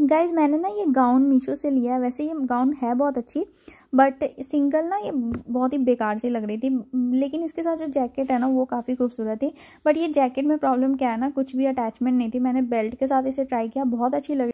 guys मैंने ना ये गाउन मीशो से लिया है वैसे ये गाउन है बहुत अच्छी बट सिंगल ना ये बहुत ही बेकार सी लग रही थी लेकिन इसके साथ जो जैकेट है ना वो काफ़ी खूबसूरत थी बट ये जैकेट में प्रॉब्लम क्या है ना कुछ भी अटैचमेंट नहीं थी मैंने बेल्ट के साथ इसे ट्राई किया बहुत अच्छी लग